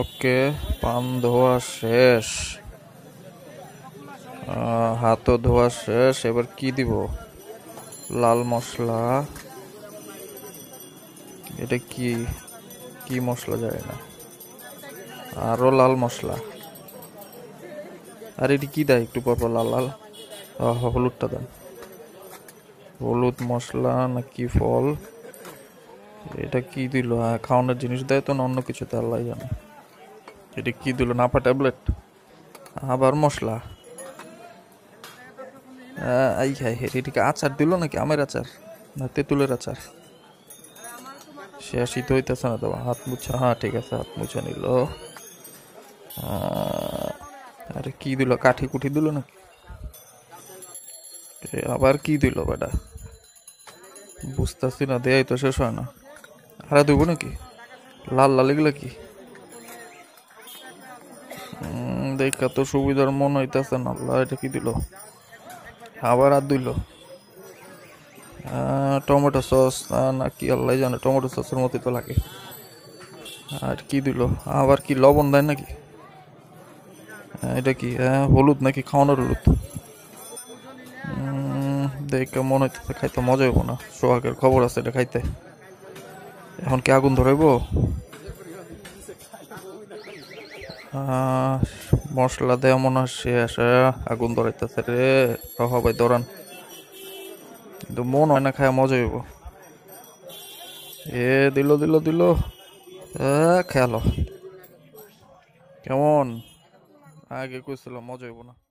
ওকে পান ধোয়া শেষ হাতও ধোয়া শেষ এবার কি দিব লাল মশলা এটা কি কি মশলা যায় না আরও লাল মশলা আর এটা কি দেয় একটু পরপর লাল লাল হলুদটা দেন হলুদ মশলা নাকি ফল এটা কি দিল হ্যাঁ খাওয়ানোর জিনিস দেয় তো না অন্য কিছু তো আল্লাহ জানে এটা কি দিল নাপা ট্যাবলেট আবার মশলা আই খাই হে এটিকে আচার দিল নাকি আমের আচার না তেঁতুলের আচার সে আসি শীত হইতেছে না তোমার হাত মুছা হ্যাঁ ঠিক আছে হাত মুছা নিল আরে কি দিল কাঠি কুঠি দিল নাকি আবার কি দিল বেটা বুঝতেছি না দেয় তো শেষ হয় না হারা দেবো নাকি লাল লাল এগুলো কি দেখা তো সুবিধার মন হইতেছে না আল্লাহ এটা কি দিল আবার আর দিল টমেটো সস না কি আল্লাহ জানে টমেটো সসের মতোই তো লাগে আর কি দিল আবার কি লবণ দেয় নাকি এটা কি হ্যাঁ হলুদ নাকি খাওয়ানোর হলুদ দেখে মনে হইতেছে খাইতে মজা হইব না সোহাগের খবর আছে এটা খাইতে এখন কি আগুন ধরাইব মশলা দেওয়া মনে হচ্ছে আসা আগুন ধরাইতেছে রে হবাই ভাই দৌড়ান কিন্তু মন হয় না খায় মজা হইব এ দিল দিল দিল খেয়াল কেমন আগে কইছিল মজা হইব না